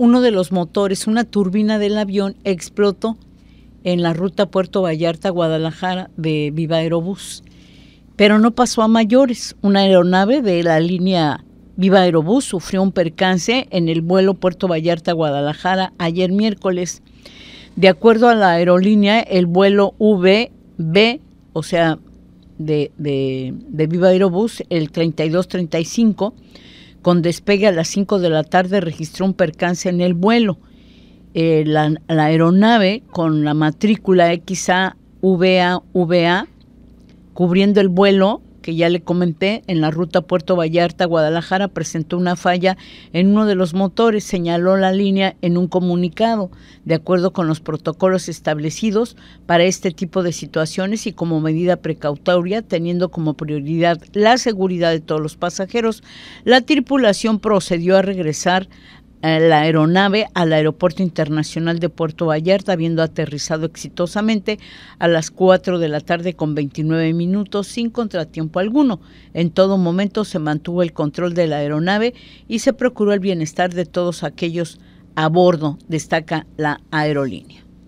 uno de los motores, una turbina del avión, explotó en la ruta Puerto Vallarta-Guadalajara de Viva Aerobús. Pero no pasó a mayores. Una aeronave de la línea Viva Aerobús sufrió un percance en el vuelo Puerto Vallarta-Guadalajara ayer miércoles. De acuerdo a la aerolínea, el vuelo VB, o sea, de, de, de Viva Aerobús, el 3235, con despegue a las 5 de la tarde registró un percance en el vuelo. Eh, la, aeronave con la matrícula XAVAVA, cubriendo el vuelo, que ya le comenté, en la ruta Puerto Vallarta-Guadalajara presentó una falla en uno de los motores, señaló la línea en un comunicado, de acuerdo con los protocolos establecidos para este tipo de situaciones y como medida precautoria, teniendo como prioridad la seguridad de todos los pasajeros, la tripulación procedió a regresar la aeronave al Aeropuerto Internacional de Puerto Vallarta, habiendo aterrizado exitosamente a las 4 de la tarde con 29 minutos sin contratiempo alguno. En todo momento se mantuvo el control de la aeronave y se procuró el bienestar de todos aquellos a bordo, destaca la aerolínea.